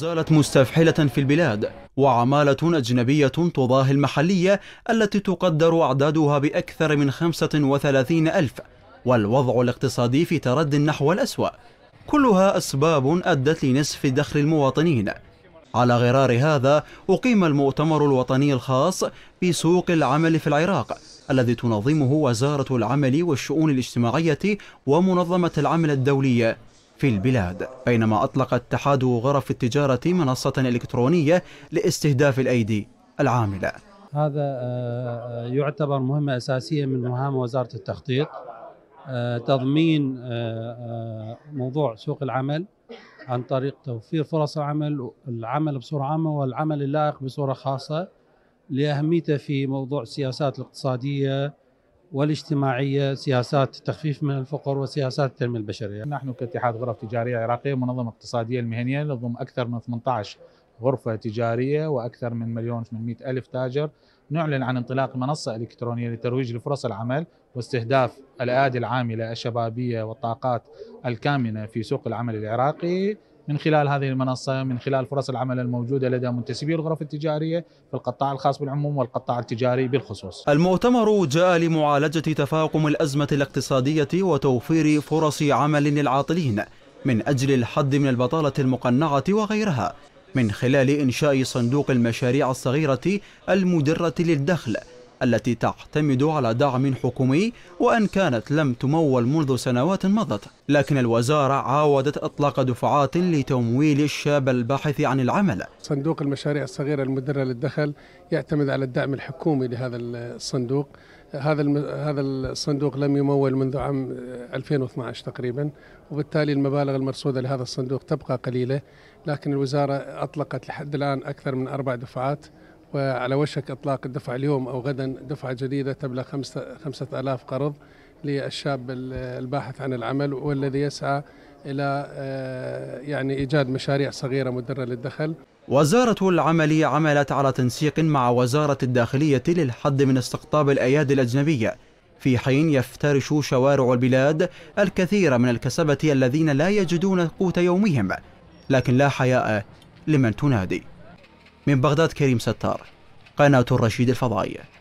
زالت مستفحلة في البلاد وعمالة أجنبية تضاهي المحلية التي تقدر أعدادها بأكثر من 35 ألف والوضع الاقتصادي في ترد نحو الأسوأ كلها أسباب أدت لنصف دخل المواطنين على غرار هذا أقيم المؤتمر الوطني الخاص بسوق العمل في العراق الذي تنظمه وزارة العمل والشؤون الاجتماعية ومنظمة العمل الدولية في البلاد بينما أطلق اتحاد غرف التجارة منصة إلكترونية لاستهداف الأيدي العاملة هذا آه، آه، يعتبر مهمة أساسية من مهام وزارة التخطيط آه، تضمين موضوع سوق العمل عن طريق توفير فرص العمل العمل بصورة عامة والعمل اللائق بصورة خاصة لأهميته في موضوع السياسات الاقتصادية والاجتماعية سياسات تخفيف من الفقر وسياسات التنمية البشرية نحن كاتحاد غرف تجارية عراقية منظمة اقتصادية المهنية نضم أكثر من 18 غرفة تجارية وأكثر من مليون و ألف تاجر نعلن عن انطلاق منصة إلكترونية لترويج لفرص العمل واستهداف الأيادي العاملة الشبابية والطاقات الكامنة في سوق العمل العراقي من خلال هذه المنصة من خلال فرص العمل الموجودة لدى منتسبي الغرف التجارية في القطاع الخاص بالعموم والقطاع التجاري بالخصوص المؤتمر جاء لمعالجة تفاقم الأزمة الاقتصادية وتوفير فرص عمل للعاطلين من أجل الحد من البطالة المقنعة وغيرها من خلال إنشاء صندوق المشاريع الصغيرة المدرة للدخل التي تعتمد على دعم حكومي وأن كانت لم تمول منذ سنوات مضت لكن الوزارة عاودت إطلاق دفعات لتمويل الشاب الباحث عن العمل صندوق المشاريع الصغيرة المدرة للدخل يعتمد على الدعم الحكومي لهذا الصندوق هذا هذا الصندوق لم يمول منذ عام 2012 تقريبا وبالتالي المبالغ المرصوده لهذا الصندوق تبقى قليله لكن الوزاره اطلقت لحد الان اكثر من اربع دفعات وعلى وشك إطلاق الدفعة اليوم أو غدا دفعة جديدة تبلغ خمسة, خمسة ألاف قرض للشاب الباحث عن العمل والذي يسعى إلى آه، يعني إيجاد مشاريع صغيرة مدرة للدخل وزارة العمل عملت على تنسيق مع وزارة الداخلية للحد من استقطاب الأيادي الأجنبية في حين يفترش شوارع البلاد الكثير من الكسبة الذين لا يجدون قوت يومهم لكن لا حياء لمن تنادي من بغداد كريم ستار قناة الرشيد الفضائية